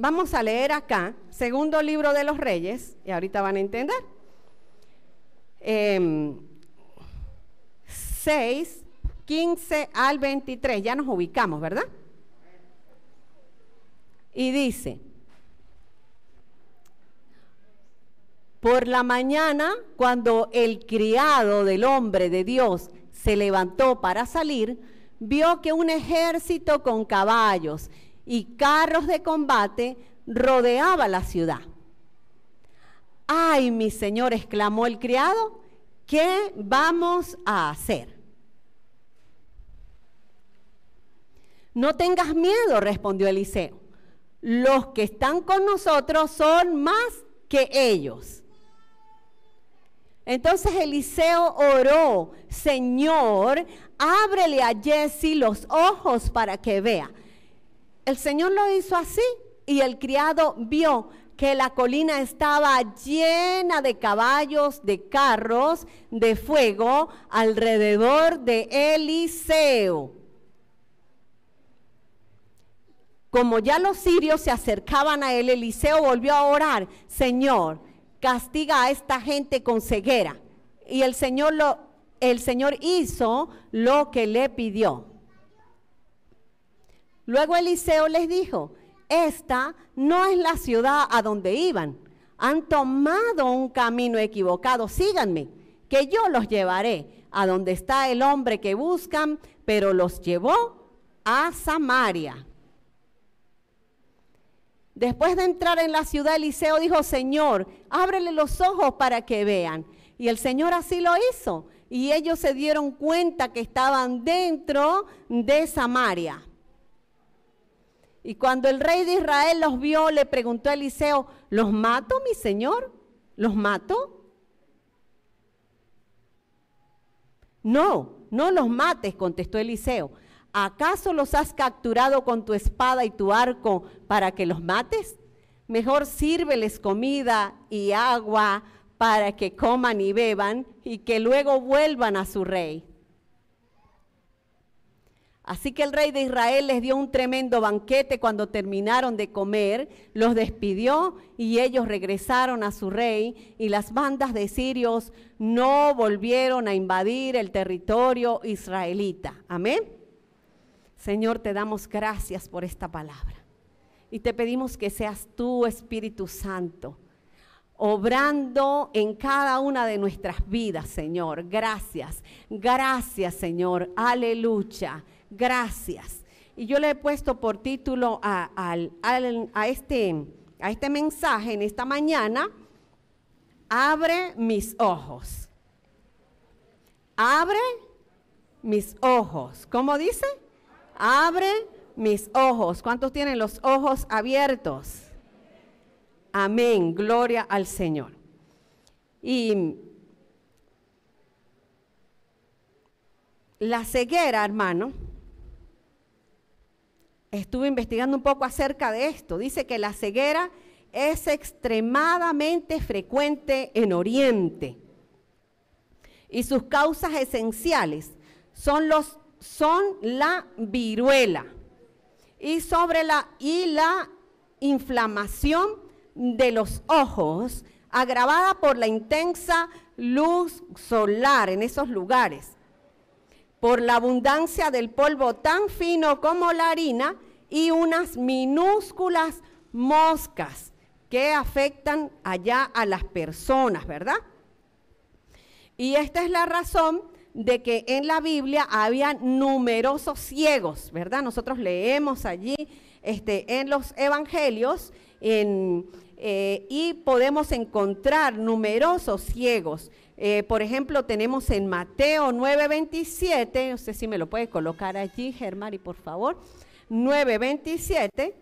Vamos a leer acá, segundo libro de los reyes, y ahorita van a entender. 6, em, 15 al 23, ya nos ubicamos, ¿verdad? Y dice, por la mañana, cuando el criado del hombre de Dios se levantó para salir, vio que un ejército con caballos y carros de combate rodeaba la ciudad. ¡Ay, mi señor! exclamó el criado, ¿qué vamos a hacer? No tengas miedo, respondió Eliseo. Los que están con nosotros son más que ellos. Entonces Eliseo oró, Señor, ábrele a Jesse los ojos para que vea. El Señor lo hizo así y el criado vio que la colina estaba llena de caballos, de carros, de fuego alrededor de Eliseo. Como ya los sirios se acercaban a él, Eliseo volvió a orar, Señor, castiga a esta gente con ceguera. Y el Señor, lo, el Señor hizo lo que le pidió. Luego Eliseo les dijo, esta no es la ciudad a donde iban. Han tomado un camino equivocado. Síganme, que yo los llevaré a donde está el hombre que buscan, pero los llevó a Samaria. Después de entrar en la ciudad, Eliseo dijo, Señor, ábrele los ojos para que vean. Y el Señor así lo hizo. Y ellos se dieron cuenta que estaban dentro de Samaria. Y cuando el rey de Israel los vio, le preguntó a Eliseo, ¿los mato, mi señor? ¿Los mato? No, no los mates, contestó Eliseo. ¿Acaso los has capturado con tu espada y tu arco para que los mates? Mejor sírveles comida y agua para que coman y beban y que luego vuelvan a su rey. Así que el rey de Israel les dio un tremendo banquete cuando terminaron de comer, los despidió y ellos regresaron a su rey y las bandas de sirios no volvieron a invadir el territorio israelita. Amén. Señor, te damos gracias por esta palabra y te pedimos que seas tú, Espíritu Santo, obrando en cada una de nuestras vidas, Señor. Gracias, gracias, Señor. Aleluya gracias. Y yo le he puesto por título a, este, este mensaje en esta mañana, abre mis ojos. Abre mis ojos. ¿Cómo dice? Abre mis ojos. ¿Cuántos tienen los ojos abiertos? Amén. Gloria al Señor. Y la ceguera, hermano, estuve investigando un poco acerca de esto. Dice que la ceguera es extremadamente frecuente en Oriente y sus causas esenciales son, los, son la viruela y, sobre la, y la inflamación de los ojos agravada por la intensa luz solar en esos lugares por la abundancia del polvo tan fino como la harina y unas minúsculas moscas que afectan allá a las personas, ¿verdad? Y esta es la razón de que en la Biblia había numerosos ciegos, ¿verdad? Nosotros leemos allí este, en los evangelios eh, y podemos encontrar numerosos ciegos. Eh, por ejemplo, tenemos en Mateo 9:27, usted si sí me lo puede colocar allí, y por favor. 9:27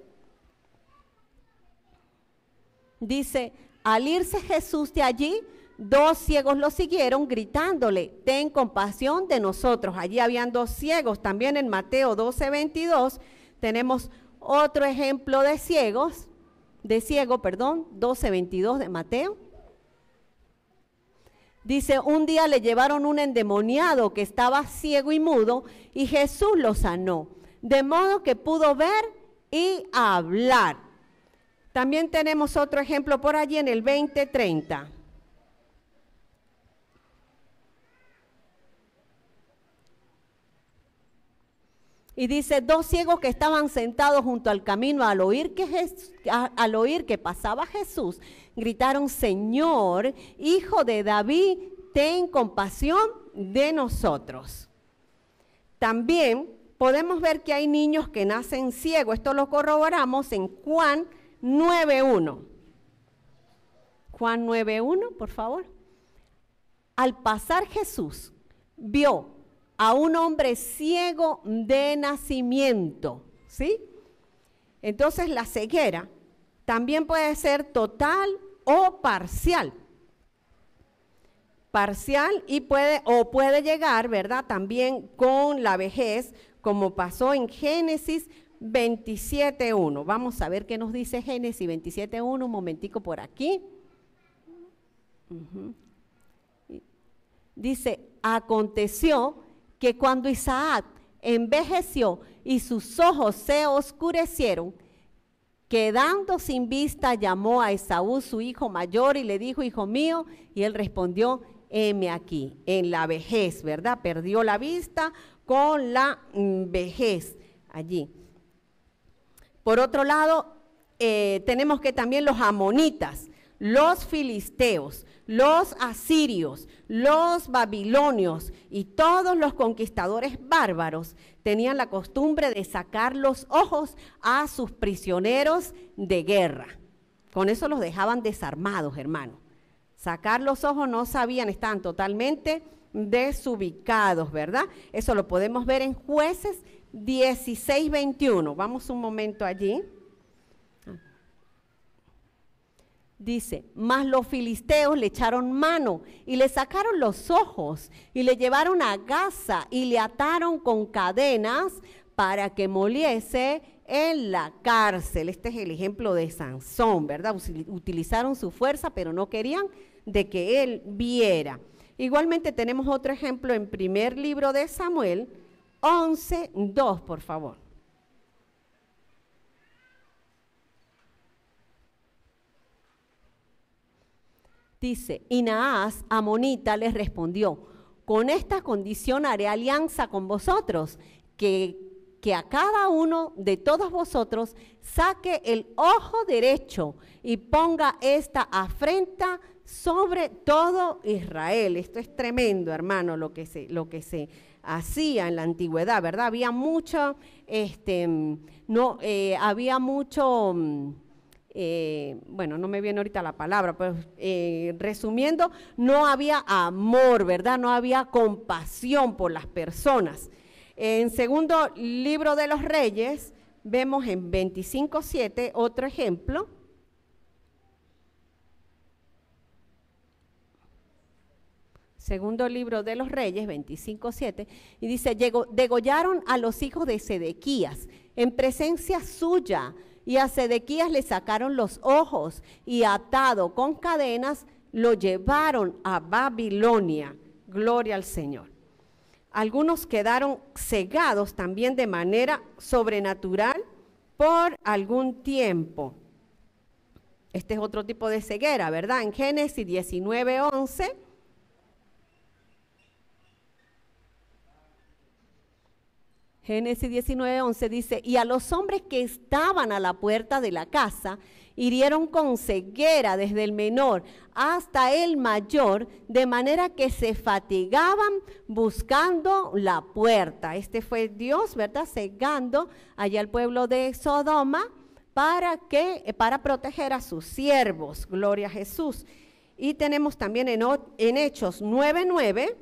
dice, al irse Jesús de allí, dos ciegos lo siguieron gritándole, ten compasión de nosotros. Allí habían dos ciegos, también en Mateo 12:22 tenemos otro ejemplo de ciegos, de ciego, perdón, 12:22 de Mateo. Dice, un día le llevaron un endemoniado que estaba ciego y mudo y Jesús lo sanó, de modo que pudo ver y hablar. También tenemos otro ejemplo por allí en el 2030. Y dice, dos ciegos que estaban sentados junto al camino al oír que, al oír que pasaba Jesús, gritaron, Señor, hijo de David, ten compasión de nosotros. También podemos ver que hay niños que nacen ciegos. Esto lo corroboramos en Juan 9.1. Juan 9.1, por favor. Al pasar Jesús, vio a un hombre ciego de nacimiento. ¿Sí? Entonces la ceguera también puede ser total o parcial. Parcial y puede o puede llegar, ¿verdad? También con la vejez, como pasó en Génesis 27.1. Vamos a ver qué nos dice Génesis 27.1, un momentico por aquí. Dice, aconteció que cuando Isaac envejeció y sus ojos se oscurecieron, Quedando sin vista, llamó a Esaú, su hijo mayor, y le dijo, hijo mío, y él respondió, heme aquí, en la vejez, ¿verdad? Perdió la vista con la mm, vejez allí. Por otro lado, eh, tenemos que también los amonitas los filisteos, los asirios, los babilonios y todos los conquistadores bárbaros tenían la costumbre de sacar los ojos a sus prisioneros de guerra. Con eso los dejaban desarmados, hermano. Sacar los ojos no sabían, estaban totalmente desubicados, ¿verdad? Eso lo podemos ver en jueces 16-21. Vamos un momento allí. Dice, mas los filisteos le echaron mano y le sacaron los ojos y le llevaron a Gaza y le ataron con cadenas para que moliese en la cárcel. Este es el ejemplo de Sansón, ¿verdad? Utilizaron su fuerza, pero no querían de que él viera. Igualmente tenemos otro ejemplo en primer libro de Samuel, 11.2, por favor. Dice, y Naas, amonita, les respondió, con esta condición haré alianza con vosotros, que, que a cada uno de todos vosotros saque el ojo derecho y ponga esta afrenta sobre todo Israel. Esto es tremendo, hermano, lo que se, lo que se hacía en la antigüedad, ¿verdad? Había mucho, este, mm, no, eh, había mucho mm, eh, bueno, no me viene ahorita la palabra, pero eh, resumiendo, no había amor, ¿verdad? No había compasión por las personas. En segundo libro de los reyes, vemos en 25.7 otro ejemplo. segundo libro de los Reyes, 25.7, y dice, degollaron a los hijos de Sedequías en presencia suya y a Sedequías le sacaron los ojos y atado con cadenas lo llevaron a Babilonia. Gloria al Señor. Algunos quedaron cegados también de manera sobrenatural por algún tiempo. Este es otro tipo de ceguera, ¿verdad? En Génesis 19, 11 Génesis 19, 11 dice, y a los hombres que estaban a la puerta de la casa, hirieron con ceguera desde el menor hasta el mayor, de manera que se fatigaban buscando la puerta. Este fue Dios, ¿verdad? Cegando allá al pueblo de Sodoma para que eh, para proteger a sus siervos. Gloria a Jesús. Y tenemos también en, en Hechos 9:9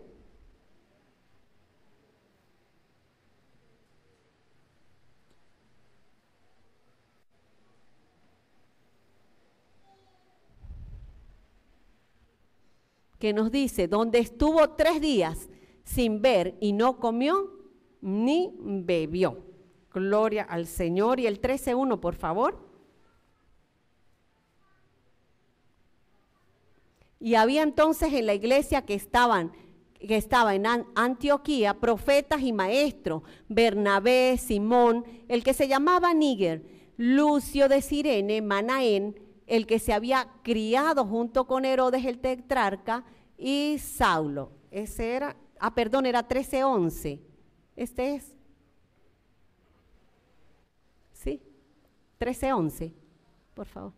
que nos dice, donde estuvo tres días sin ver y no comió ni bebió. Gloria al Señor. Y el 13.1, por favor. Y había entonces en la iglesia que estaban que estaba en Antioquía, profetas y maestros, Bernabé, Simón, el que se llamaba Níger, Lucio de Sirene, Manaén, el que se había criado junto con Herodes el tetrarca, y Saulo. Ese era, ah, perdón, era 1311. Este es. ¿Sí? 1311, por favor.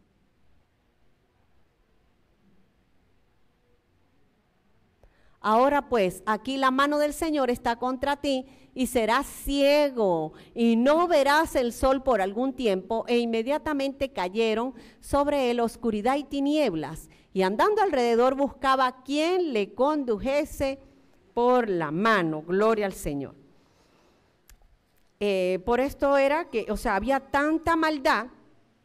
Ahora pues, aquí la mano del Señor está contra ti y serás ciego y no verás el sol por algún tiempo. E inmediatamente cayeron sobre él oscuridad y tinieblas y andando alrededor buscaba quien le condujese por la mano. Gloria al Señor. Eh, por esto era que, o sea, había tanta maldad,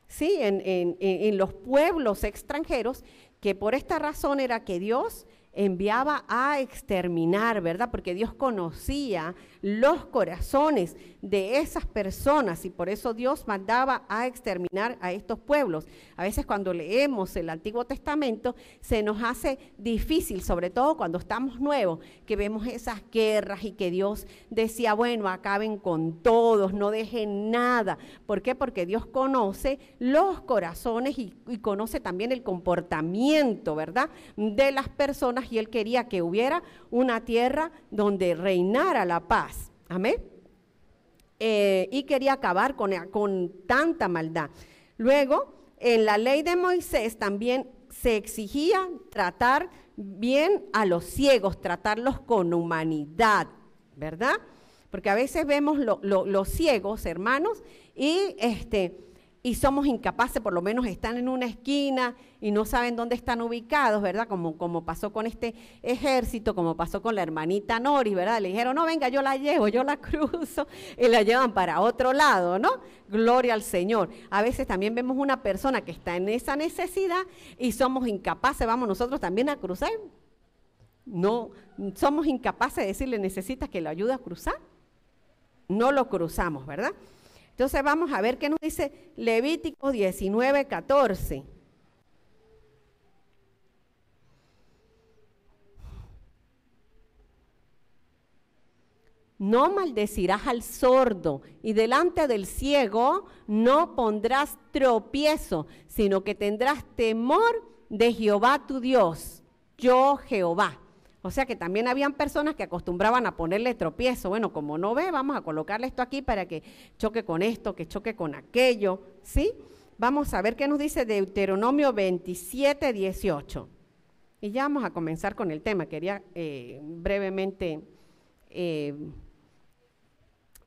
¿sí? En, en los pueblos extranjeros, que por esta razón era que Dios enviaba a exterminar, ¿verdad? Porque Dios conocía los corazones de esas personas y por eso Dios mandaba a exterminar a estos pueblos. A veces cuando leemos el Antiguo Testamento se nos hace difícil, sobre todo cuando estamos nuevos, que vemos esas guerras y que Dios decía, bueno, acaben con todos, no dejen nada. ¿Por qué? Porque Dios conoce los corazones y, y conoce también el comportamiento, ¿verdad? De las personas y él quería que hubiera una tierra donde reinara la paz Amén. Eh, y quería acabar con, con tanta maldad. Luego, en la ley de Moisés también se exigía tratar bien a los ciegos, tratarlos con humanidad, ¿verdad? Porque a veces vemos los ciegos, hermanos, y este, y somos incapaces, por lo menos están en una esquina y no saben dónde están ubicados, ¿verdad? Como, como pasó con este ejército, como pasó con la hermanita Nori, ¿verdad? Le dijeron, no, venga, yo la llevo, yo la cruzo, y la llevan para otro lado, ¿no? Gloria al Señor. A veces también vemos una persona que está en esa necesidad y somos incapaces, vamos nosotros también a cruzar. No, somos incapaces de decirle, necesitas que lo ayude a cruzar. No lo cruzamos, ¿verdad? Entonces vamos a ver qué nos dice Levítico 19, 14. No maldecirás al sordo y delante del ciego no pondrás tropiezo, sino que tendrás temor de Jehová tu Dios, yo Jehová. O sea que también habían personas que acostumbraban a ponerle tropiezo. Bueno, como no ve, vamos a colocarle esto aquí para que choque con esto, que choque con aquello, ¿sí? Vamos a ver qué nos dice Deuteronomio 27, 18. Y ya vamos a comenzar con el tema. Quería eh, brevemente... Eh,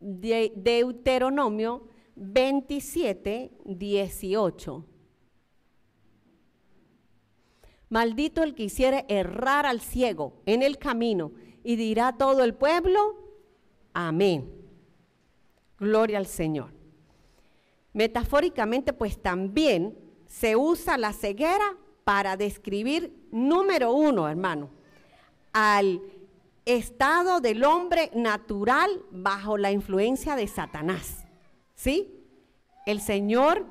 Deuteronomio 27, 18. Maldito el que hiciere errar al ciego en el camino. Y dirá todo el pueblo, amén. Gloria al Señor. Metafóricamente, pues también se usa la ceguera para describir, número uno, hermano, al estado del hombre natural bajo la influencia de Satanás. ¿Sí? El Señor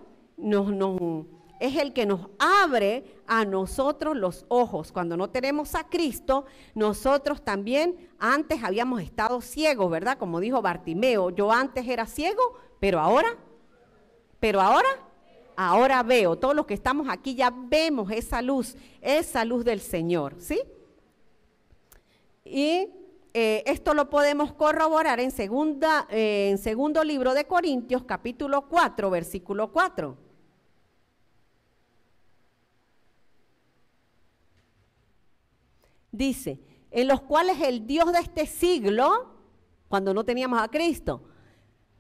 es el que nos abre a nosotros los ojos. Cuando no tenemos a Cristo, nosotros también antes habíamos estado ciegos, ¿verdad? Como dijo Bartimeo, yo antes era ciego, pero ahora, pero ahora, ahora veo. Todos los que estamos aquí ya vemos esa luz, esa luz del Señor, ¿sí? Y eh, esto lo podemos corroborar en, segunda, eh, en segundo libro de Corintios, capítulo 4, versículo 4. Dice, en los cuales el Dios de este siglo, cuando no teníamos a Cristo,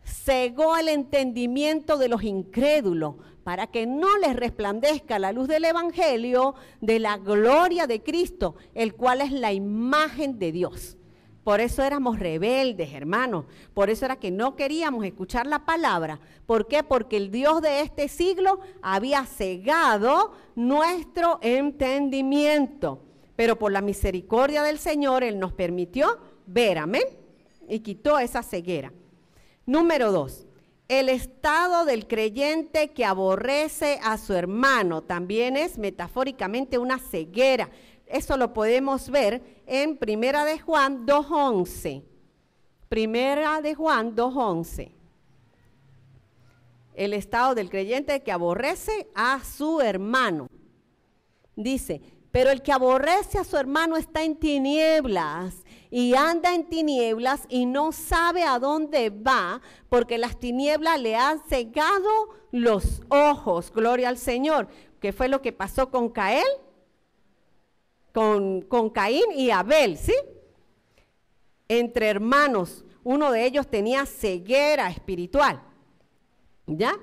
cegó el entendimiento de los incrédulos para que no les resplandezca la luz del Evangelio de la gloria de Cristo, el cual es la imagen de Dios. Por eso éramos rebeldes, hermanos. Por eso era que no queríamos escuchar la palabra. ¿Por qué? Porque el Dios de este siglo había cegado nuestro entendimiento. Pero por la misericordia del Señor, Él nos permitió ver, amén, y quitó esa ceguera. Número dos, el estado del creyente que aborrece a su hermano también es metafóricamente una ceguera. Eso lo podemos ver en Primera de Juan 2.11. Primera de Juan 2.11. El estado del creyente que aborrece a su hermano. Dice, pero el que aborrece a su hermano está en tinieblas y anda en tinieblas y no sabe a dónde va porque las tinieblas le han cegado los ojos. Gloria al Señor. ¿Qué fue lo que pasó con Cael? Con, con Caín y Abel, ¿sí? Entre hermanos, uno de ellos tenía ceguera espiritual. ¿Ya?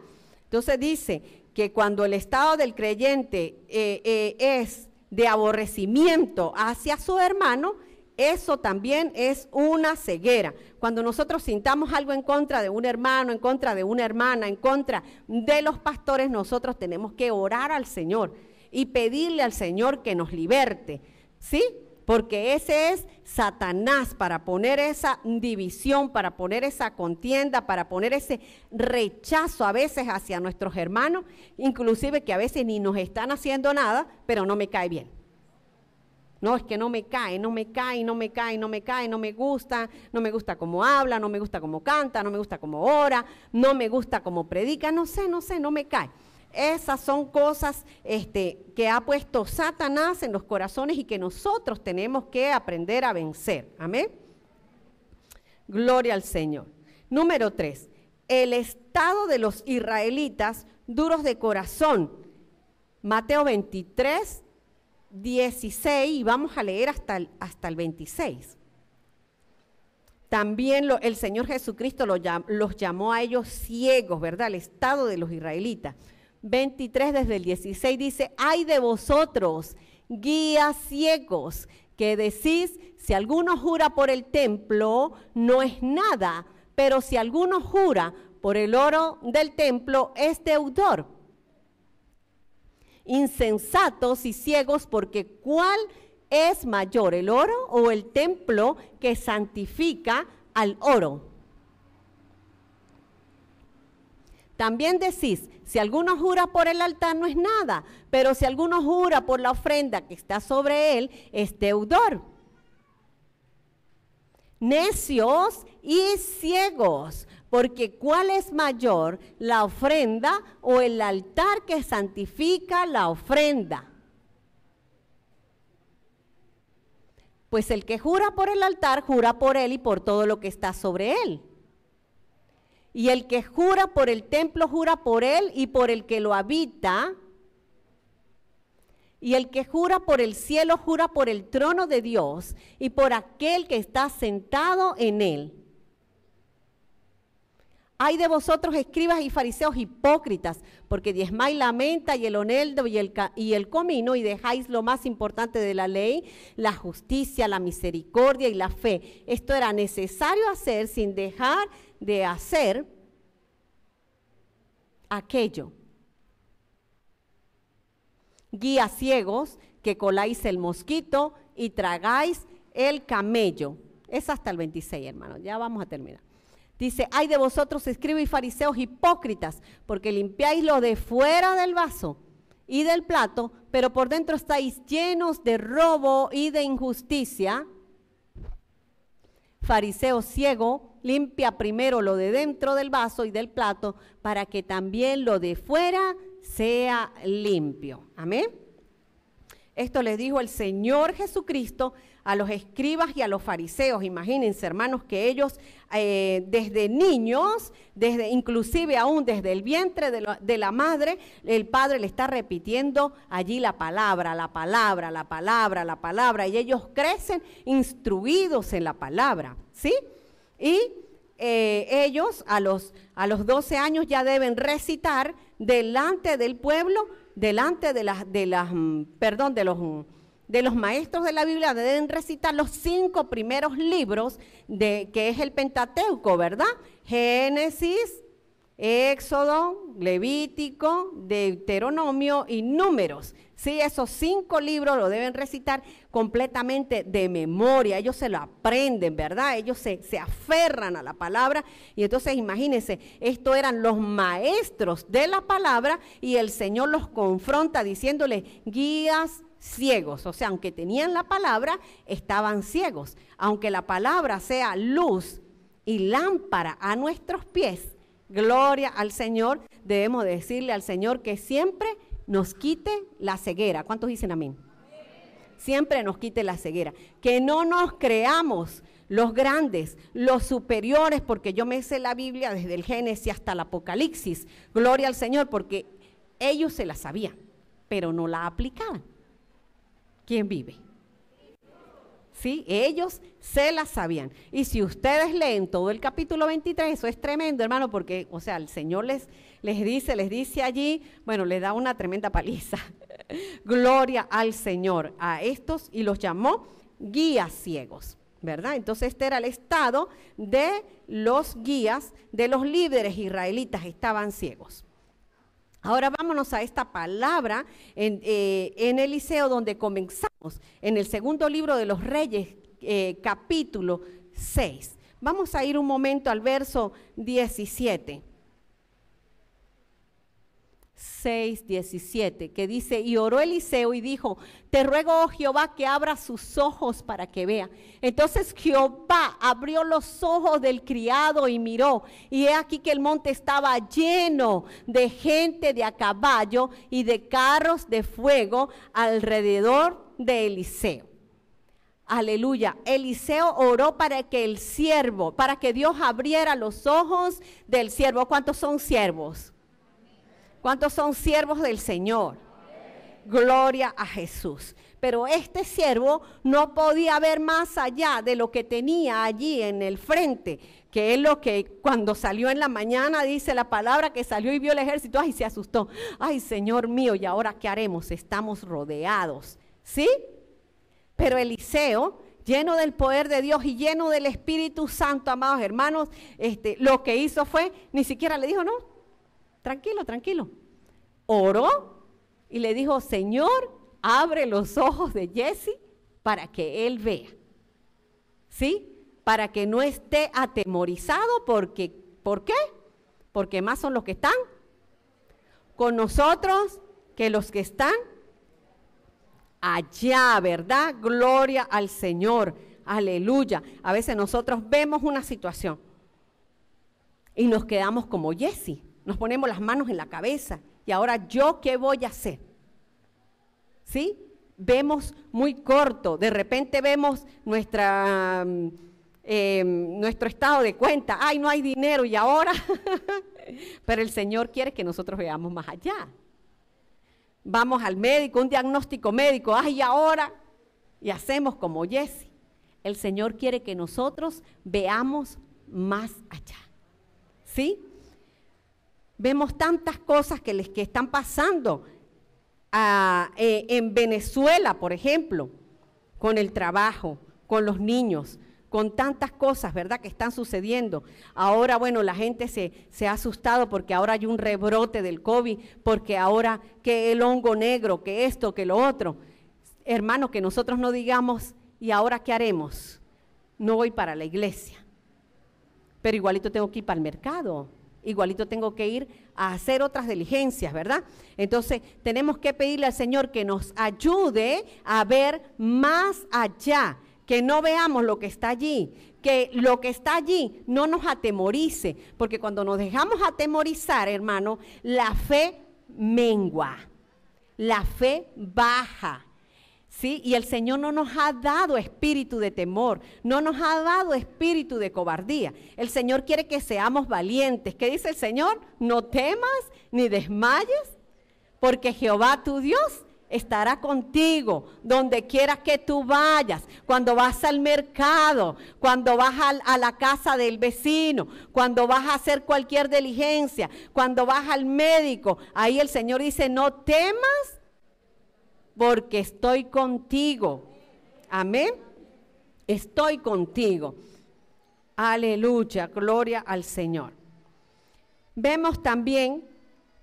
Entonces dice que cuando el estado del creyente eh, eh, es de aborrecimiento hacia su hermano, eso también es una ceguera. Cuando nosotros sintamos algo en contra de un hermano, en contra de una hermana, en contra de los pastores, nosotros tenemos que orar al Señor y pedirle al Señor que nos liberte. ¿Sí? porque ese es Satanás para poner esa división, para poner esa contienda, para poner ese rechazo a veces hacia nuestros hermanos, inclusive que a veces ni nos están haciendo nada, pero no me cae bien. No, es que no me cae, no me cae, no me cae, no me cae, no me gusta, no me gusta cómo habla, no me gusta cómo canta, no me gusta cómo ora, no me gusta cómo predica, no sé, no sé, no me cae. Esas son cosas este, que ha puesto Satanás en los corazones y que nosotros tenemos que aprender a vencer. Amén. Gloria al Señor. Número tres, el estado de los israelitas duros de corazón. Mateo 23, 16 y vamos a leer hasta el, hasta el 26. También el Señor Jesucristo los llamó a ellos ciegos, ¿verdad? El estado de los israelitas. 23 desde el 16 dice, Hay de vosotros, guías ciegos, que decís, si alguno jura por el templo, no es nada, pero si alguno jura por el oro del templo, es deudor. Insensatos y ciegos, porque ¿cuál es mayor, el oro o el templo que santifica al oro? También decís, si alguno jura por el altar no es nada, pero si alguno jura por la ofrenda que está sobre él, es deudor. Necios y ciegos, porque ¿cuál es mayor, la ofrenda o el altar que santifica la ofrenda? Pues el que jura por el altar, jura por él y por todo lo que está sobre él. Y el que jura por el templo, jura por él y por el que lo habita. Y el que jura por el cielo, jura por el trono de Dios y por aquel que está sentado en él. Hay de vosotros escribas y fariseos hipócritas, porque diezmáis la menta y el oneldo y el, y el comino y dejáis lo más importante de la ley, la justicia, la misericordia y la fe. Esto era necesario hacer sin dejar de hacer aquello. Guía ciegos que coláis el mosquito y tragáis el camello. Es hasta el 26, hermano. Ya vamos a terminar. Dice, hay de vosotros, escribo y fariseos hipócritas, porque limpiáis lo de fuera del vaso y del plato, pero por dentro estáis llenos de robo y de injusticia. Fariseo ciego, Limpia primero lo de dentro del vaso y del plato para que también lo de fuera sea limpio. Amén. Esto les dijo el Señor Jesucristo a los escribas y a los fariseos. Imagínense, hermanos, que ellos eh, desde niños, desde inclusive aún desde el vientre de, la madre, el padre le está repitiendo allí la palabra, la palabra, la palabra, la palabra, y ellos crecen instruidos en la palabra, ¿sí? Y eh, ellos a los, a los 12 años ya deben recitar delante del pueblo, delante de las, de las, mm, perdón, de los, mm, de los maestros de la Biblia, deben recitar los cinco primeros libros de, que es el Pentateuco, ¿verdad? Génesis, Éxodo, Levítico, Deuteronomio y Números. Sí, esos cinco libros lo deben recitar completamente de memoria, ellos se lo aprenden, ¿verdad? Ellos se, aferran a la palabra y entonces imagínense, esto eran los maestros de la palabra y el Señor los confronta diciéndoles, guías ciegos, o sea, aunque tenían la palabra, estaban ciegos. Aunque la palabra sea luz y lámpara a nuestros pies, gloria al Señor, debemos decirle al Señor que siempre nos quite la ceguera. ¿Cuántos dicen amén? siempre nos quite la ceguera. Que no nos creamos los grandes, los superiores, porque yo me sé la Biblia desde el Génesis hasta el Apocalipsis. Gloria al Señor, porque ellos se la sabían, pero no la aplicaban. ¿Quién vive? ¿sí? Ellos se la sabían. Y si ustedes leen todo el capítulo 23, eso es tremendo, hermano, porque, o sea, el Señor les, les dice, les dice allí, bueno, le da una tremenda paliza. Gloria al Señor a estos y los llamó guías ciegos, ¿verdad? Entonces este era el estado de los guías, de los líderes israelitas, estaban ciegos. Ahora vámonos a esta palabra en, eh, Eliseo donde comenzamos, en el segundo libro de los Reyes, eh, capítulo 6. Vamos a ir un momento al verso 17. 6, 17, que dice, y oró Eliseo y dijo, te ruego, oh Jehová, que abra sus ojos para que vea. Entonces Jehová abrió los ojos del criado y miró, y he aquí que el monte estaba lleno de gente de a caballo y de carros de fuego alrededor de Eliseo. Aleluya. Eliseo oró para que el siervo, para que Dios abriera los ojos del siervo. ¿Cuántos son siervos? ¿Cuántos son siervos del Señor? Gloria a Jesús. Pero este siervo no podía ver más allá de lo que tenía allí en el frente, que es lo que cuando salió en la mañana dice la palabra que salió y vio el ejército, ay, se asustó. Ay, Señor mío, ¿y ahora qué haremos? Estamos rodeados. ¿Sí? Pero Eliseo, lleno del poder de Dios y lleno del Espíritu Santo, amados hermanos, este, lo que hizo fue, ni siquiera le dijo, no, tranquilo, tranquilo. Oró y le dijo, Señor, abre los ojos de Jesse para que él vea. ¿Sí? Para que no esté atemorizado porque, ¿por qué? Porque más son los que están con nosotros que los que están allá, ¿verdad? Gloria al Señor. Aleluya. A veces nosotros vemos una situación y nos quedamos como Jesse. Nos ponemos las manos en la cabeza. ¿Y ahora yo qué voy a hacer? ¿Sí? Vemos muy corto. De repente vemos nuestra, mm, em, nuestro estado de cuenta. Ay, no hay dinero y ahora. Pero el Señor quiere que nosotros veamos más allá. Vamos al médico, un diagnóstico médico. Ay, ¿y ahora. Y hacemos como Jesse. El Señor quiere que nosotros veamos más allá. ¿Sí? Vemos tantas cosas que, les, que están pasando ah, eh, en Venezuela, por ejemplo, con el trabajo, con los niños, con tantas cosas, ¿verdad?, que están sucediendo. Ahora, bueno, la gente se, se, ha asustado porque ahora hay un rebrote del COVID, porque ahora que el hongo negro, que esto, que lo otro. Hermano, que nosotros no digamos, ¿y ahora qué haremos? No voy para la iglesia, pero igualito tengo que ir para el mercado igualito tengo que ir a hacer otras diligencias, ¿verdad? Entonces tenemos que pedirle al Señor que nos ayude a ver más allá, que no veamos lo que está allí, que lo que está allí no nos atemorice, porque cuando nos dejamos atemorizar, hermano, la fe mengua, la fe baja. Y el Señor no nos ha dado espíritu de temor, no nos ha dado espíritu de cobardía. El Señor quiere que seamos valientes. ¿Qué dice el Señor? No temas ni desmayes, porque Jehová tu Dios estará contigo donde quiera que tú vayas, cuando vas al mercado, cuando vas a la casa del vecino, cuando vas a hacer cualquier diligencia, cuando vas al médico. Ahí el Señor dice, no temas porque estoy contigo. Amén. Estoy contigo. Aleluya, gloria al Señor. Vemos también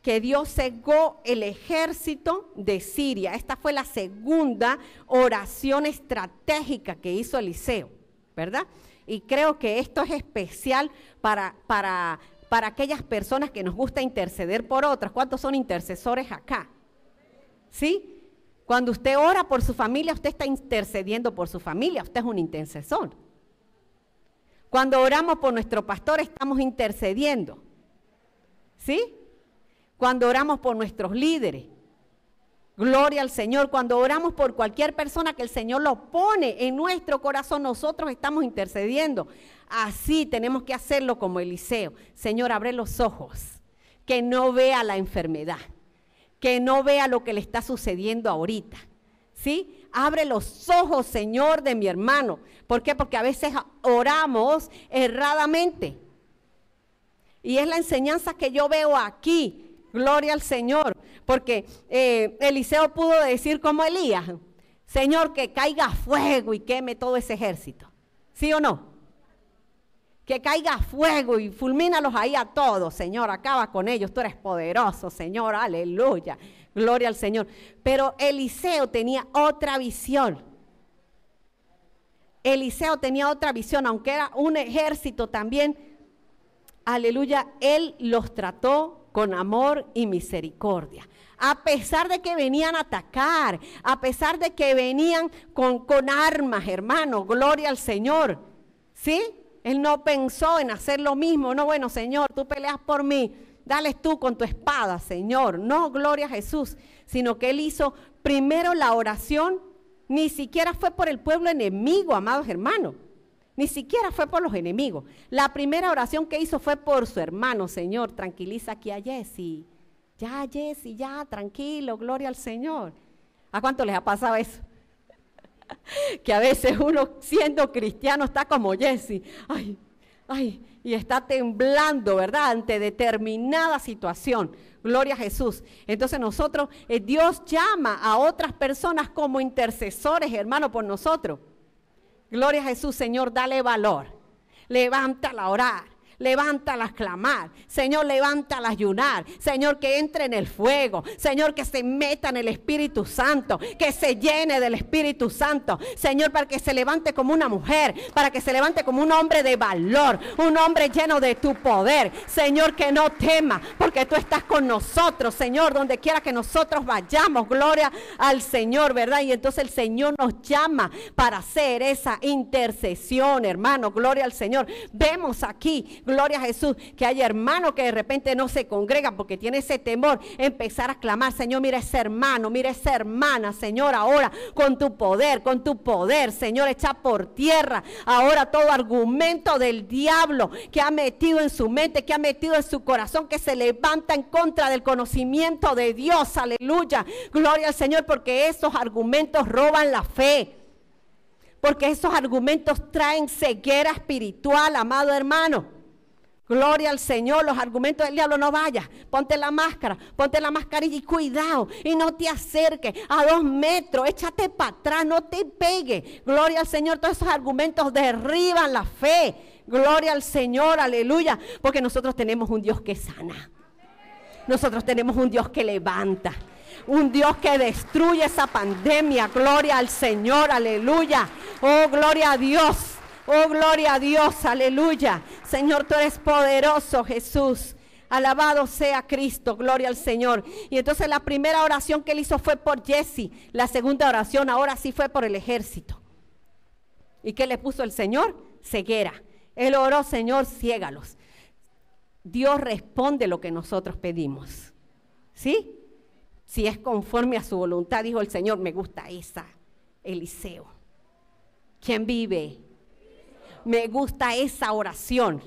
que Dios cegó el ejército de Siria. Esta fue la segunda oración estratégica que hizo Eliseo, ¿verdad? Y creo que esto es especial para, para, para aquellas personas que nos gusta interceder por otras. ¿Cuántos son intercesores acá? ¿Sí? Cuando usted ora por su familia, usted está intercediendo por su familia, usted es un intercesor. Cuando oramos por nuestro pastor, estamos intercediendo. ¿Sí? Cuando oramos por nuestros líderes, Gloria al Señor. Cuando oramos por cualquier persona que el Señor lo pone en nuestro corazón, nosotros estamos intercediendo. Así tenemos que hacerlo como Eliseo. Señor, abre los ojos, que no vea la enfermedad, que no vea lo que le está sucediendo ahorita. ¿Sí? Abre los ojos, Señor, de mi hermano. ¿Por qué? Porque a veces oramos erradamente. Y es la enseñanza que yo veo aquí. Gloria al Señor. Porque eh, Eliseo pudo decir como Elías, Señor, que caiga fuego y queme todo ese ejército. ¿Sí o no? que caiga fuego y fulmínalos ahí a todos, Señor, acaba con ellos, tú eres poderoso, Señor, aleluya, gloria al Señor. Pero Eliseo tenía otra visión. Eliseo tenía otra visión, aunque era un ejército también, aleluya, él los trató con amor y misericordia. A pesar de que venían a atacar, a pesar de que venían con, con armas, hermano, gloria al Señor. ¿Sí? Él no pensó en hacer lo mismo. No, bueno, Señor, tú peleas por mí. Dales tú con tu espada, Señor. No, gloria a Jesús. Sino que Él hizo primero la oración. Ni siquiera fue por el pueblo enemigo, amados hermanos. Ni siquiera fue por los enemigos. La primera oración que hizo fue por su hermano, Señor. Tranquiliza aquí a Jesse. Ya, Jesse, ya, tranquilo, gloria al Señor. ¿A cuánto les ha pasado eso? que a veces uno siendo cristiano está como Jesse, ay, ay, y está temblando, ¿verdad? Ante determinada situación. Gloria a Jesús. Entonces nosotros, eh, Dios llama a otras personas como intercesores, hermano, por nosotros. Gloria a Jesús, Señor, dale valor. Levántala a orar Levántala a clamar. Señor, levántala a ayunar. Señor, que entre en el fuego. Señor, que se meta en el Espíritu Santo. Que se llene del Espíritu Santo. Señor, para que se levante como una mujer. Para que se levante como un hombre de valor. Un hombre lleno de tu poder. Señor, que no tema. Porque tú estás con nosotros. Señor, donde quiera que nosotros vayamos. Gloria al Señor, ¿verdad? Y entonces el Señor nos llama para hacer esa intercesión, hermano. Gloria al Señor. Vemos aquí Gloria a Jesús, que hay hermano que de repente no se congrega porque tiene ese temor. Empezar a clamar, Señor, mira ese hermano, mira esa hermana, Señor, ahora con tu poder, con tu poder, Señor, echa por tierra ahora todo argumento del diablo que ha metido en su mente, que ha metido en su corazón, que se levanta en contra del conocimiento de Dios. Aleluya. Gloria al Señor, porque esos argumentos roban la fe porque esos argumentos traen ceguera espiritual, amado hermano. Gloria al Señor, los argumentos del diablo no vaya. Ponte la máscara, ponte la mascarilla y cuidado. Y no te acerques a dos metros, échate para atrás, no te pegue. Gloria al Señor, todos esos argumentos derriban la fe. Gloria al Señor, aleluya. Porque nosotros tenemos un Dios que sana. Nosotros tenemos un Dios que levanta. Un Dios que destruye esa pandemia. Gloria al Señor, aleluya. Oh, gloria a Dios. Oh, gloria a Dios, aleluya. Señor, tú eres poderoso, Jesús. Alabado sea Cristo, gloria al Señor. Y entonces la primera oración que él hizo fue por Jesse, la segunda oración ahora sí fue por el ejército. ¿Y qué le puso el Señor? Ceguera. Él oró, Señor, ciégalos. Dios responde lo que nosotros pedimos. ¿Sí? Si es conforme a su voluntad, dijo el Señor, me gusta esa, Eliseo. ¿Quién vive? me gusta esa oración.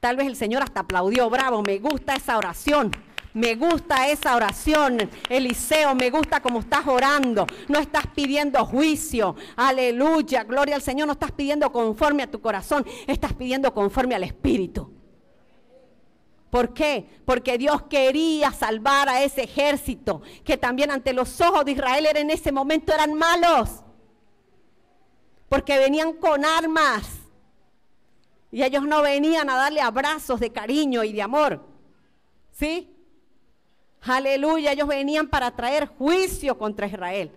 Tal vez el Señor hasta aplaudió, bravo, me gusta esa oración. Me gusta esa oración, Eliseo, me gusta como estás orando. No estás pidiendo juicio. Aleluya, gloria al Señor. No estás pidiendo conforme a tu corazón, estás pidiendo conforme al Espíritu. ¿Por qué? Porque Dios quería salvar a ese ejército que también ante los ojos de Israel en ese momento eran malos porque venían con armas. Y ellos no venían a darle abrazos de cariño y de amor. ¿Sí? Aleluya, ellos venían para traer juicio contra Israel,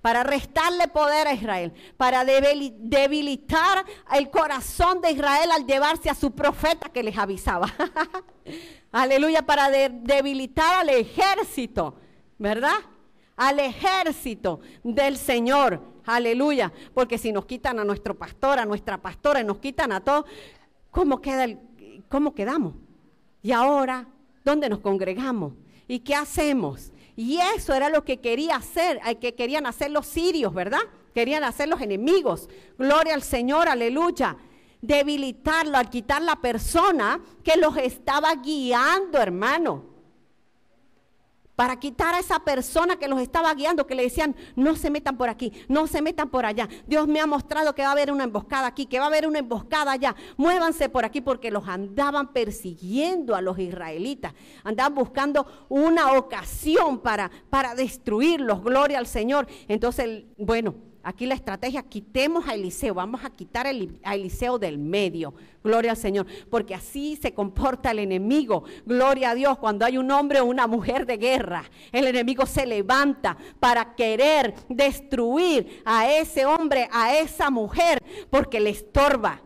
para restarle poder a Israel, para debilitar el corazón de Israel al llevarse a su profeta que les avisaba. Aleluya, para debilitar al ejército, ¿verdad? al ejército del Señor. Aleluya. Porque si nos quitan a nuestro pastor, a nuestra pastora, y nos quitan a todos, ¿cómo, queda ¿cómo quedamos? Y ahora, ¿dónde nos congregamos? ¿Y qué hacemos? Y eso era lo que quería hacer, que querían hacer los sirios, ¿verdad? Querían hacer los enemigos. Gloria al Señor, aleluya. Debilitarlo, al quitar la persona que los estaba guiando, hermano para quitar a esa persona que los estaba guiando, que le decían, no se metan por aquí, no se metan por allá. Dios me ha mostrado que va a haber una emboscada aquí, que va a haber una emboscada allá. Muévanse por aquí porque los andaban persiguiendo a los israelitas. Andaban buscando una ocasión para, para destruirlos. Gloria al Señor. Entonces, bueno, Aquí la estrategia, quitemos a Eliseo, vamos a quitar a Eliseo del medio. Gloria al Señor, porque así se comporta el enemigo. Gloria a Dios, cuando hay un hombre o una mujer de guerra, el enemigo se levanta para querer destruir a ese hombre, a esa mujer, porque le estorba,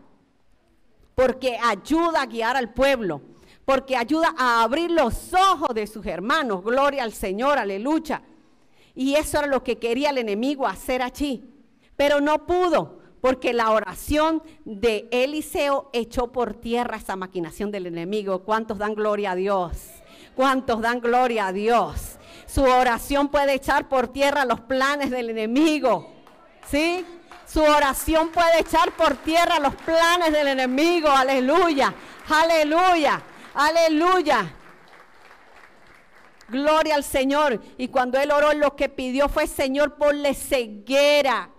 porque ayuda a guiar al pueblo, porque ayuda a abrir los ojos de sus hermanos. Gloria al Señor, aleluya. Y eso era lo que quería el enemigo hacer allí. Pero no pudo, porque la oración de Eliseo echó por tierra esa maquinación del enemigo. ¿Cuántos dan gloria a Dios? ¿Cuántos dan gloria a Dios? Su oración puede echar por tierra los planes del enemigo. ¿Sí? Su oración puede echar por tierra los planes del enemigo. Aleluya. Aleluya. Aleluya. Gloria al Señor. Y cuando él oró, lo que pidió fue, Señor, ponle ceguera.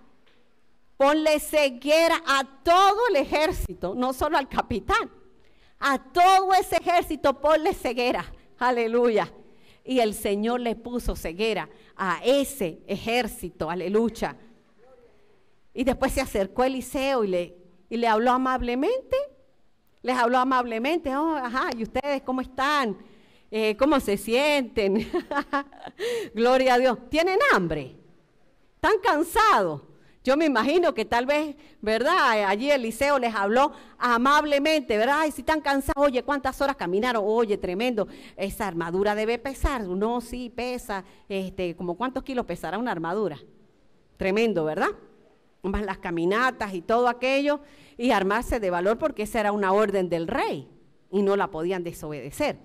Ponle ceguera a todo el ejército, no solo al capitán. A todo ese ejército, ponle ceguera. Aleluya. Y el Señor le puso ceguera a ese ejército. Aleluya. Y después se acercó Eliseo y le, y le habló amablemente. Les habló amablemente. Oh, ajá, ¿y ustedes cómo están? Eh, cómo se sienten. Gloria a Dios. Tienen hambre, están cansados. Yo me imagino que tal vez, ¿verdad? Allí Eliseo les habló amablemente, ¿verdad? Ay, si están cansados, oye, ¿cuántas horas caminaron? Oye, tremendo. Esa armadura debe pesar. No, sí, pesa. Este, como cuántos kilos pesará una armadura. Tremendo, ¿verdad? Más las caminatas y todo aquello. Y armarse de valor porque esa era una orden del rey. Y no la podían desobedecer.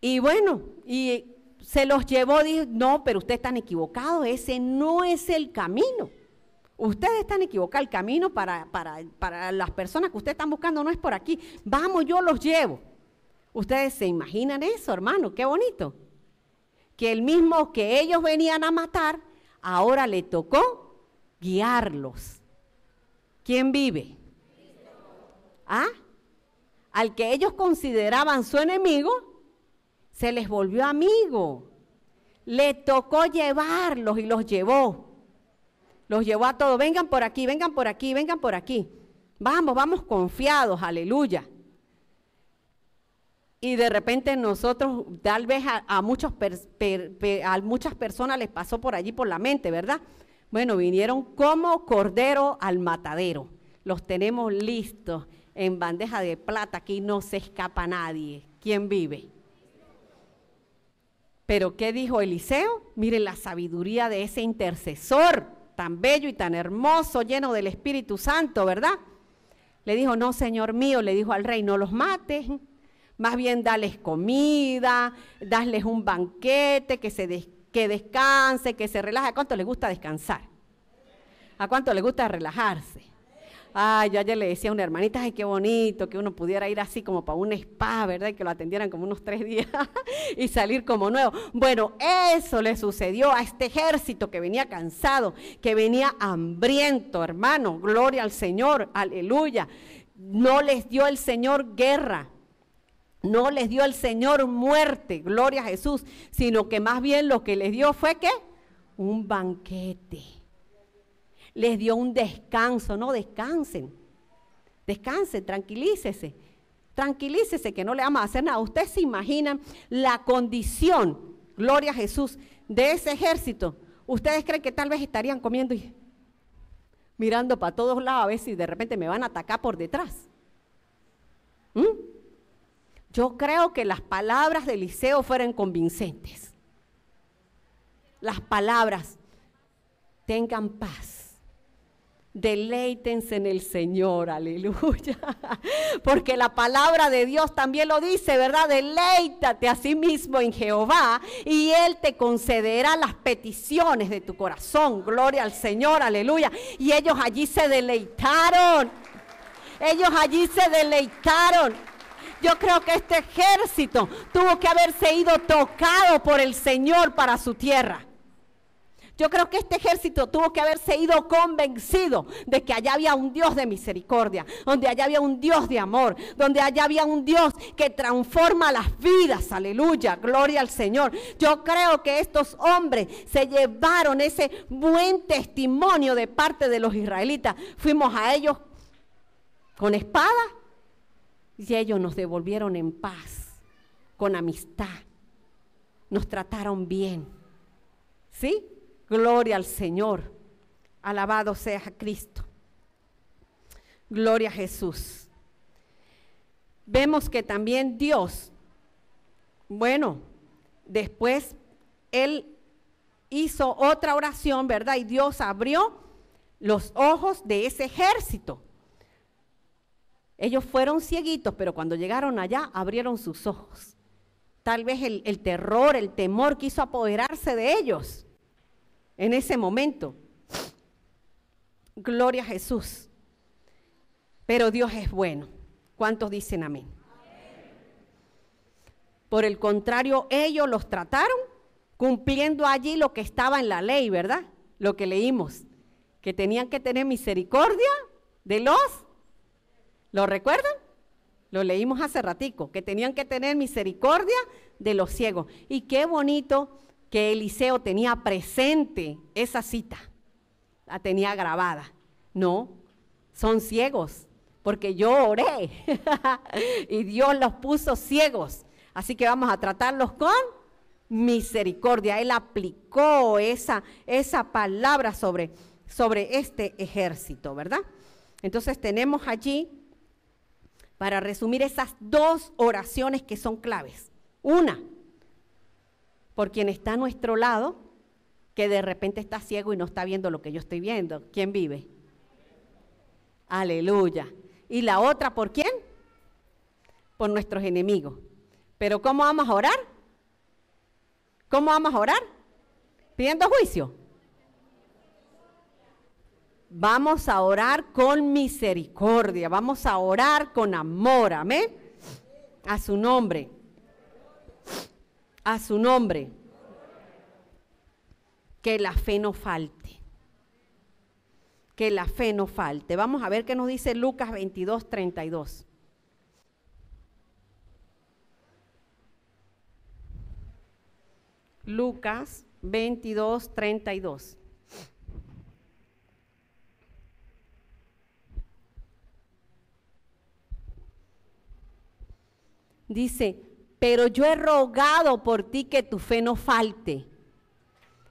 Y bueno, y se los llevó, dijo, no, pero ustedes están equivocados, ese no es el camino. Ustedes están equivocados, el camino para, para, las personas que ustedes están buscando no es por aquí. Vamos, yo los llevo. Ustedes se imaginan eso, hermano, qué bonito. Que el mismo que ellos venían a matar, ahora le tocó guiarlos. ¿Quién vive? ¿Ah? Al que ellos consideraban su enemigo, se les volvió amigo. Le tocó llevarlos y los llevó. Los llevó a todos. Vengan por aquí, vengan por aquí, vengan por aquí. Vamos, vamos confiados, aleluya. Y de repente nosotros, tal vez a, muchos a muchas personas les pasó por allí por la mente, ¿verdad? Bueno, vinieron como cordero al matadero. Los tenemos listos en bandeja de plata, aquí no se escapa nadie. ¿Quién vive? Pero ¿qué dijo Eliseo? Miren la sabiduría de ese intercesor tan bello y tan hermoso, lleno del Espíritu Santo, ¿verdad? Le dijo, no, Señor mío, le dijo al rey, no los mates, más bien dales comida, dales un banquete, que, se que descanse, que se relaje. ¿A cuánto le gusta descansar? ¿A cuánto le gusta relajarse? Ay, ah, yo ayer le decía a una hermanita, ay, qué bonito que uno pudiera ir así como para un spa, ¿verdad? Y que lo atendieran como unos tres días y salir como nuevo. Bueno, eso le sucedió a este ejército que venía cansado, que venía hambriento, hermano. Gloria al Señor, aleluya. No les dio el Señor guerra. No les dio el Señor muerte, gloria a Jesús, sino que más bien lo que les dio fue que un banquete les dio un descanso. No, descansen. Descansen, tranquilícese. Tranquilícese que no le vamos a hacer nada. Ustedes se imaginan la condición, gloria a Jesús, de ese ejército. Ustedes creen que tal vez estarían comiendo y mirando para todos lados a ver si de repente me van a atacar por detrás. ¿Mm? Yo creo que las palabras de Eliseo fueron convincentes. Las palabras, tengan paz Deleítense en el Señor, aleluya. Porque la palabra de Dios también lo dice, ¿verdad? Deleítate a sí mismo en Jehová y Él te concederá las peticiones de tu corazón. Gloria al Señor, aleluya. Y ellos allí se deleitaron. Ellos allí se deleitaron. Yo creo que este ejército tuvo que haberse ido tocado por el Señor para su tierra. Yo creo que este ejército tuvo que haberse ido convencido de que allá había un Dios de misericordia, donde allá había un Dios de amor, donde allá había un Dios que transforma las vidas. Aleluya, gloria al Señor. Yo creo que estos hombres se llevaron ese buen testimonio de parte de los israelitas. Fuimos a ellos con espada y ellos nos devolvieron en paz, con amistad. Nos trataron bien. ¿Sí? Gloria al Señor. Alabado sea Cristo. Gloria a Jesús. Vemos que también Dios, bueno, después Él hizo otra oración, ¿verdad? Y Dios abrió los ojos de ese ejército. Ellos fueron cieguitos, pero cuando llegaron allá abrieron sus ojos. Tal vez el, el terror, el temor quiso apoderarse de ellos en ese momento. Gloria a Jesús. Pero Dios es bueno. ¿Cuántos dicen amén? Por el contrario, ellos los trataron cumpliendo allí lo que estaba en la ley, ¿verdad? Lo que leímos, que tenían que tener misericordia de los, ¿lo recuerdan? Lo leímos hace ratico, que tenían que tener misericordia de los ciegos. Y qué bonito que Eliseo tenía presente esa cita, la tenía grabada. No, son ciegos, porque yo oré y Dios los puso ciegos. Así que vamos a tratarlos con misericordia. Él aplicó esa, esa palabra sobre, sobre este ejército, ¿verdad? Entonces tenemos allí, para resumir, esas dos oraciones que son claves. Una, por quien está a nuestro lado, que de repente está ciego y no está viendo lo que yo estoy viendo. ¿Quién vive? Aleluya. ¿Y la otra por quién? Por nuestros enemigos. Pero ¿cómo vamos a orar? ¿Cómo vamos a orar? Pidiendo juicio. Vamos a orar con misericordia, vamos a orar con amor, amén. A su nombre a su nombre. Que la fe no falte. Que la fe no falte. Vamos a ver qué nos dice Lucas 22, 32. Lucas 22, 32. Dice, pero yo he rogado por ti que tu fe no falte.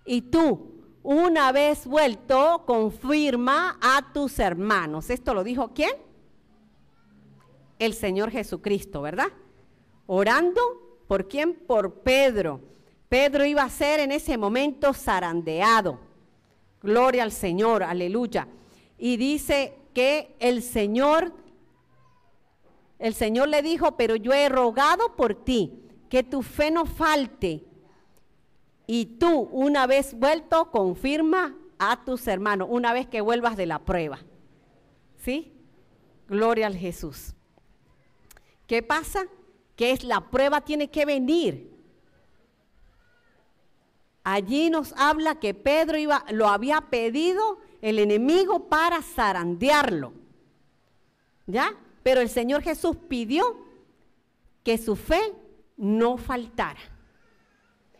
Y tú, una vez vuelto, confirma a tus hermanos. Esto lo dijo quién? El Señor Jesucristo, ¿verdad? Orando por quién? Por Pedro. Pedro iba a ser en ese momento zarandeado. Gloria al Señor, aleluya. Y dice que el Señor el Señor le dijo, pero yo he rogado por ti, que tu fe no falte. Y tú, una vez vuelto, confirma a tus hermanos, una vez que vuelvas de la prueba. ¿Sí? Gloria al Jesús. ¿Qué pasa? Que es la prueba tiene que venir. Allí nos habla que Pedro iba, lo había pedido el enemigo para zarandearlo. ¿Ya? Pero el Señor Jesús pidió que su fe no faltara.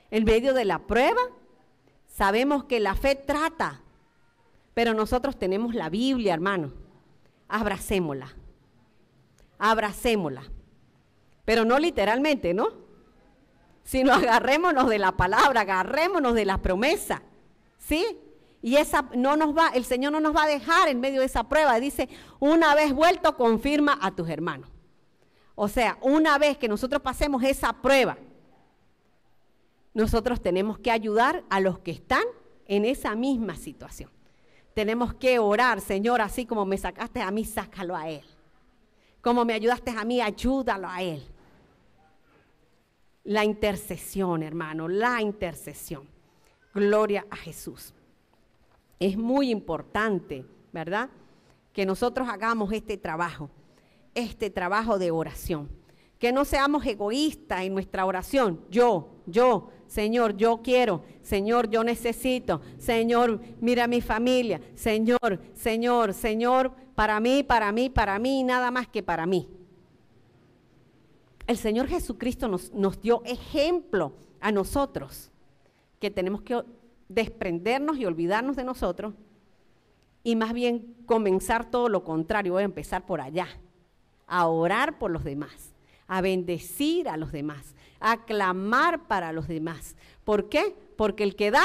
En medio de la prueba, sabemos que la fe trata, pero nosotros tenemos la Biblia, hermano. Abracémosla. Abracémosla. Pero no literalmente, ¿no? Sino agarrémonos de la palabra, agarrémonos de la promesa. ¿Sí? Y esa no nos va, el Señor no nos va a dejar en medio de esa prueba. Dice, una vez vuelto, confirma a tus hermanos. O sea, una vez que nosotros pasemos esa prueba, nosotros tenemos que ayudar a los que están en esa misma situación. Tenemos que orar, Señor, así como me sacaste a mí, sácalo a Él. Como me ayudaste a mí, ayúdalo a Él. La intercesión, hermano, la intercesión. Gloria a Jesús. Es muy importante, ¿verdad? Que nosotros hagamos este trabajo, este trabajo de oración. Que no seamos egoístas en nuestra oración. Yo, yo, Señor, yo quiero, Señor, yo necesito, Señor, mira mi familia, Señor, Señor, Señor, para mí, para mí, para mí, nada más que para mí. El Señor Jesucristo nos, nos dio ejemplo a nosotros que tenemos que desprendernos y olvidarnos de nosotros y más bien comenzar todo lo contrario, voy a empezar por allá, a orar por los demás, a bendecir a los demás, a clamar para los demás. ¿Por qué? Porque el que da,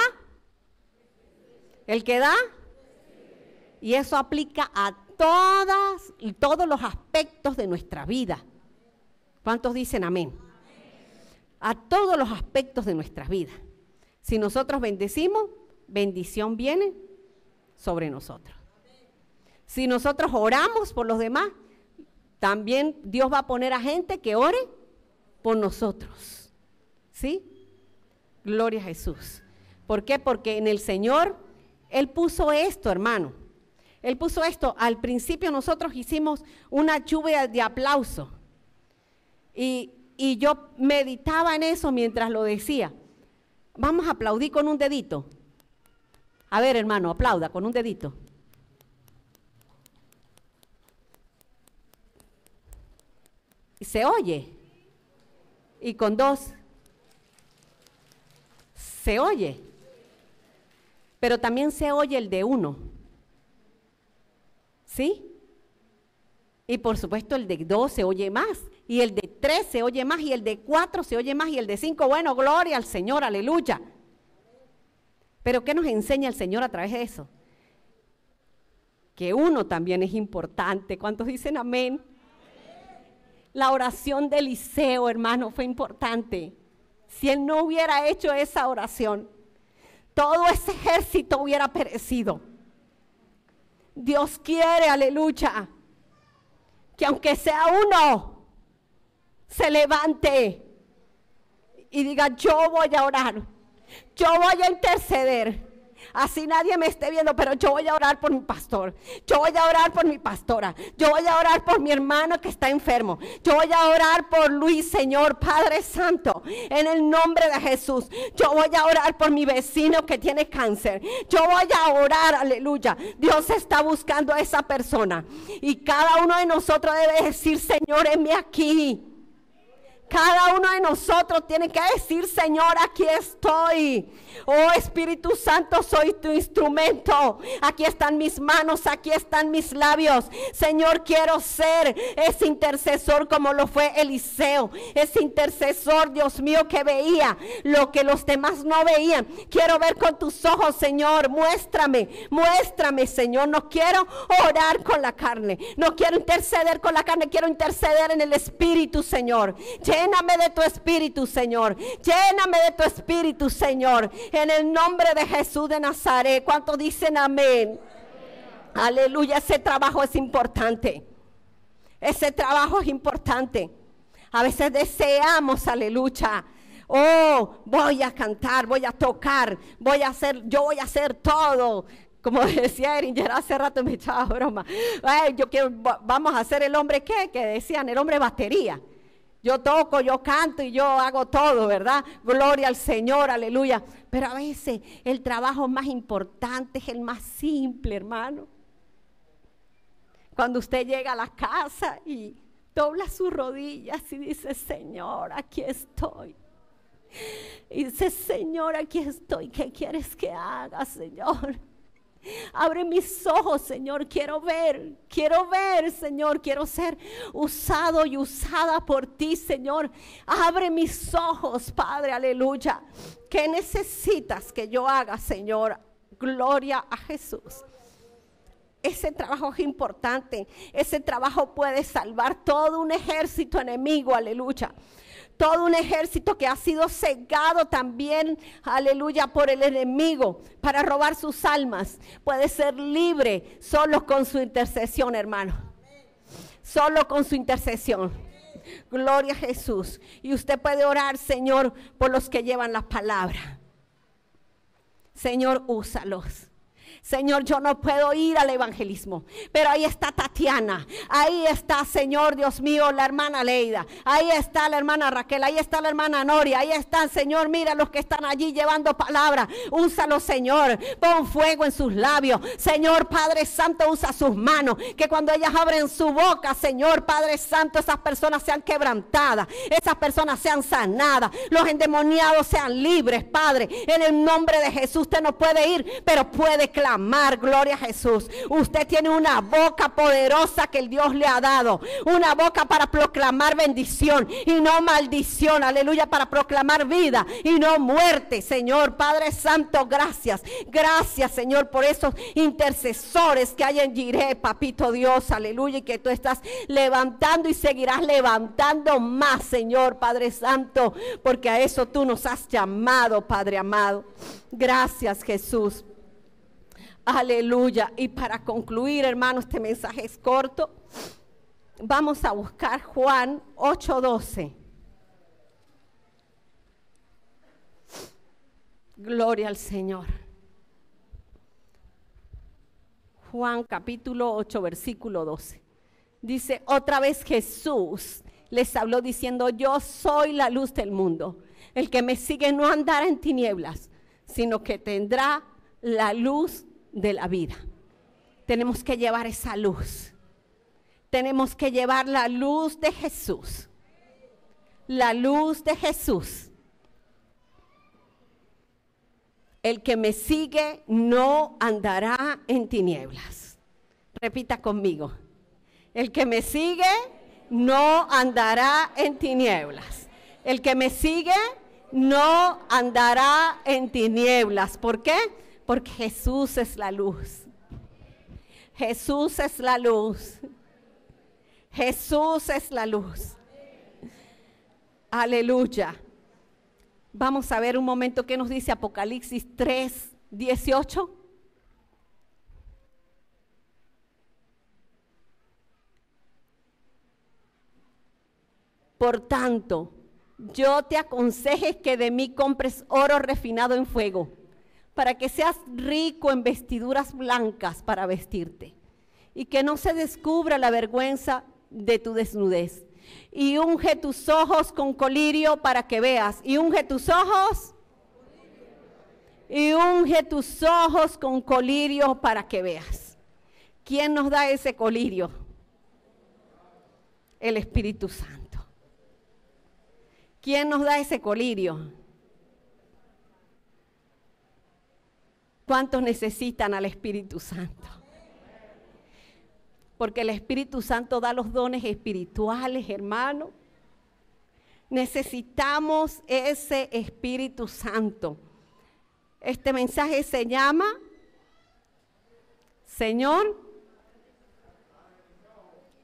el que da, y eso aplica a todas y todos los aspectos de nuestra vida. ¿Cuántos dicen amén? A todos los aspectos de nuestra vida si nosotros bendecimos, bendición viene sobre nosotros. Si nosotros oramos por los demás, también Dios va a poner a gente que ore por nosotros. ¿Sí? Gloria a Jesús. ¿Por qué? Porque en el Señor Él puso esto, hermano. Él puso esto. Al principio nosotros hicimos una lluvia de aplauso. Y, y yo meditaba en eso mientras lo decía. Vamos a aplaudir con un dedito. A ver, hermano, aplauda con un dedito. Y se oye. Y con dos. Se oye. Pero también se oye el de uno. ¿Sí? Y por supuesto el de dos se oye más. Y el de 3 se oye más y el de cuatro se oye más y el de cinco bueno, gloria al Señor, aleluya. Pero ¿qué nos enseña el Señor a través de eso? Que uno también es importante. ¿Cuántos dicen amén? La oración de Eliseo, hermano, fue importante. Si él no hubiera hecho esa oración, todo ese ejército hubiera perecido. Dios quiere, aleluya, que aunque sea uno, se levante y diga, yo voy a orar, yo voy a interceder. Así nadie me esté viendo, pero yo voy a orar por mi pastor. Yo voy a orar por mi pastora. Yo voy a orar por mi hermano que está enfermo. Yo voy a orar por Luis, Señor, Padre Santo, en el nombre de Jesús. Yo voy a orar por mi vecino que tiene cáncer. Yo voy a orar, aleluya. Dios está buscando a esa persona. Y cada uno de nosotros debe decir, Señor, heme aquí. Cada uno de nosotros tiene que decir, Señor, aquí estoy. Oh Espíritu Santo, soy tu instrumento. Aquí están mis manos, aquí están mis labios. Señor, quiero ser ese intercesor como lo fue Eliseo. Ese intercesor, Dios mío, que veía lo que los demás no veían. Quiero ver con tus ojos, Señor. Muéstrame, muéstrame, Señor. No quiero orar con la carne. No quiero interceder con la carne. Quiero interceder en el Espíritu, Señor. Lléname de tu espíritu, Señor. Lléname de tu espíritu, Señor. En el nombre de Jesús de Nazaret. ¿cuánto dicen amén? Aleluya, ese trabajo es importante. Ese trabajo es importante. A veces deseamos, aleluya. Oh, voy a cantar, voy a tocar, voy a hacer, yo voy a hacer todo como decía ya hace rato me echaba broma, yo quiero, vamos a hacer el hombre qué? que decían, el hombre batería. Yo toco, yo canto y yo hago todo, ¿verdad? Gloria al Señor, aleluya. Pero a veces el trabajo más importante es el más simple, hermano. Cuando usted llega a la casa y dobla sus rodillas y dice, Señor, aquí estoy. Y dice, Señor, aquí estoy. ¿Qué quieres que haga, Señor? Abre mis ojos, Señor. Quiero ver, quiero ver, Señor. Quiero ser usado y usada por ti, Señor. Abre mis ojos, Padre, aleluya. ¿Qué necesitas que yo haga, Señor? Gloria a Jesús. Ese trabajo es importante. Ese trabajo puede salvar todo un ejército enemigo, aleluya todo un ejército que ha sido cegado también, aleluya, por el enemigo para robar sus almas. Puede ser libre solo con su intercesión, hermano. Solo con su intercesión. Gloria a Jesús. Y usted puede orar, Señor, por los que llevan la palabra. Señor, úsalos. Señor, yo no puedo ir al evangelismo, pero ahí está Tatiana, ahí está, Señor Dios mío, la hermana Leida, ahí está la hermana Raquel, ahí está la hermana Noria, ahí están, Señor, mira los que están allí llevando palabra, úsalo, Señor, pon fuego en sus labios, Señor Padre Santo, usa sus manos, que cuando ellas abren su boca, Señor Padre Santo, esas personas sean quebrantadas, esas personas sean sanadas, los endemoniados sean libres, Padre, en el nombre de Jesús, usted no puede ir, pero puede clamar amar, gloria a Jesús. Usted tiene una boca poderosa que el Dios le ha dado, una boca para proclamar bendición y no maldición, aleluya, para proclamar vida y no muerte, Señor. Padre Santo, gracias, gracias, Señor, por esos intercesores que hay en Jiré, papito Dios, aleluya, y que tú estás levantando y seguirás levantando más, Señor, Padre Santo, porque a eso tú nos has llamado, Padre amado. Gracias, Jesús. Aleluya. Y para concluir, hermano, este mensaje es corto. Vamos a buscar Juan 8:12. Gloria al Señor. Juan capítulo 8, versículo 12. Dice, otra vez Jesús les habló diciendo, yo soy la luz del mundo. El que me sigue no andará en tinieblas, sino que tendrá la luz de la vida. Tenemos que llevar esa luz. Tenemos que llevar la luz de Jesús. La luz de Jesús. El que me sigue no andará en tinieblas. Repita conmigo. El que me sigue no andará en tinieblas. El que me sigue no andará en tinieblas. ¿Por qué? Porque Jesús es la luz. Jesús es la luz. Jesús es la luz. Aleluya. Vamos a ver un momento qué nos dice Apocalipsis 3, 18. Por tanto, yo te aconseje que de mí compres oro refinado en fuego para que seas rico en vestiduras blancas para vestirte y que no se descubra la vergüenza de tu desnudez. Y unge tus ojos con colirio para que veas. Y unge tus ojos. Y unge tus ojos con colirio para que veas. ¿Quién nos da ese colirio? El Espíritu Santo. ¿Quién nos da ese colirio? ¿Cuántos necesitan al Espíritu Santo? Porque el Espíritu Santo da los dones espirituales, hermano. Necesitamos ese Espíritu Santo. Este mensaje se llama, Señor,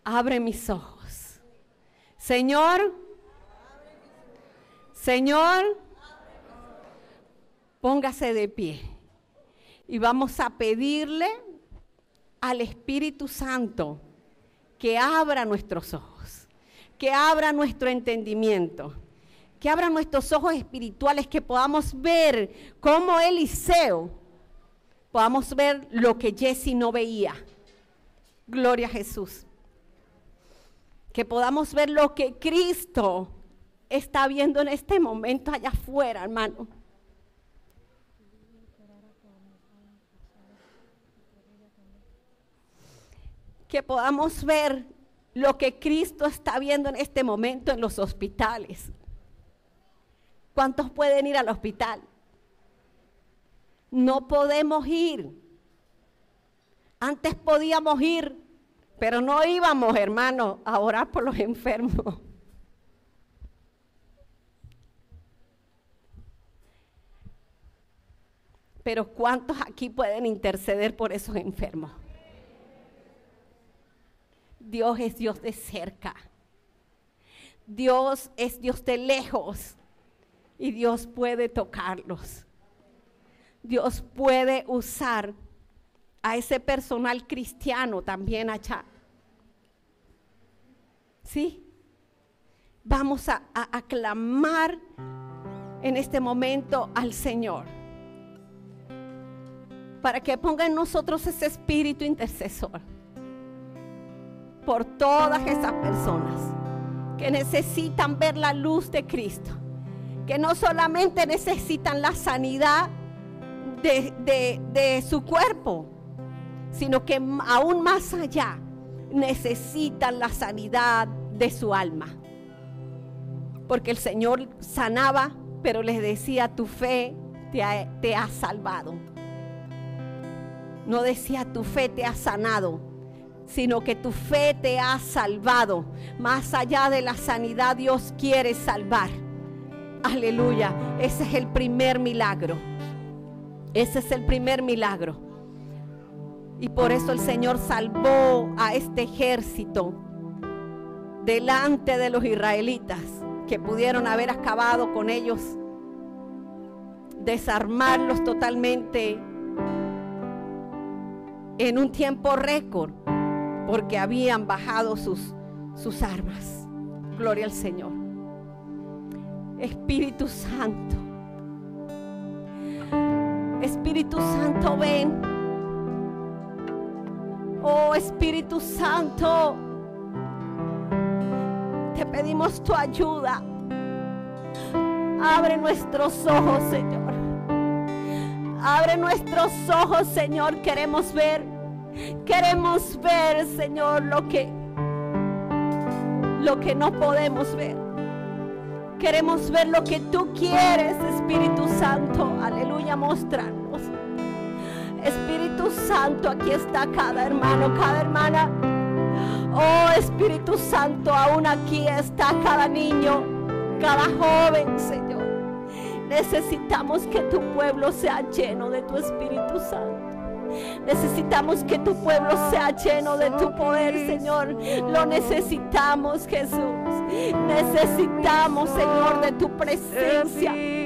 abre mis ojos. Señor, Señor, póngase de pie y vamos a pedirle al Espíritu Santo que abra nuestros ojos, que abra nuestro entendimiento, que abra nuestros ojos espirituales, que podamos ver como Eliseo, podamos ver lo que Jesse no veía. Gloria a Jesús. Que podamos ver lo que Cristo está viendo en este momento allá afuera, hermano. que podamos ver lo que Cristo está viendo en este momento en los hospitales. ¿Cuántos pueden ir al hospital? No podemos ir. Antes podíamos ir, pero no íbamos, hermano, a orar por los enfermos. Pero ¿cuántos aquí pueden interceder por esos enfermos? Dios es Dios de cerca. Dios es Dios de lejos y Dios puede tocarlos. Dios puede usar a ese personal cristiano también allá. ¿Sí? Vamos a, aclamar en este momento al Señor para que ponga en nosotros ese espíritu intercesor por todas esas personas que necesitan ver la luz de Cristo, que no solamente necesitan la sanidad de, su cuerpo, sino que aún más allá necesitan la sanidad de su alma. Porque el Señor sanaba, pero les decía, tu fe te te ha salvado. No decía, tu fe te ha sanado, sino que tu fe te ha salvado. Más allá de la sanidad, Dios quiere salvar. Aleluya. Ese es el primer milagro. Ese es el primer milagro. Y por eso el Señor salvó a este ejército delante de los israelitas que pudieron haber acabado con ellos, desarmarlos totalmente en un tiempo récord porque habían bajado sus, sus armas. Gloria al Señor. Espíritu Santo. Espíritu Santo, ven. Oh Espíritu Santo, te pedimos tu ayuda. Abre nuestros ojos, Señor. Abre nuestros ojos, Señor. Queremos ver Queremos ver, Señor, lo que lo que no podemos ver. Queremos ver lo que tú quieres, Espíritu Santo. Aleluya, mostrarnos. Espíritu Santo, aquí está cada hermano, cada hermana. Oh Espíritu Santo, aún aquí está cada niño, cada joven, Señor. Necesitamos que tu pueblo sea lleno de tu Espíritu Santo. Necesitamos que tu pueblo sea lleno de tu poder, Señor. Lo necesitamos, Jesús. Necesitamos, Señor, de tu presencia.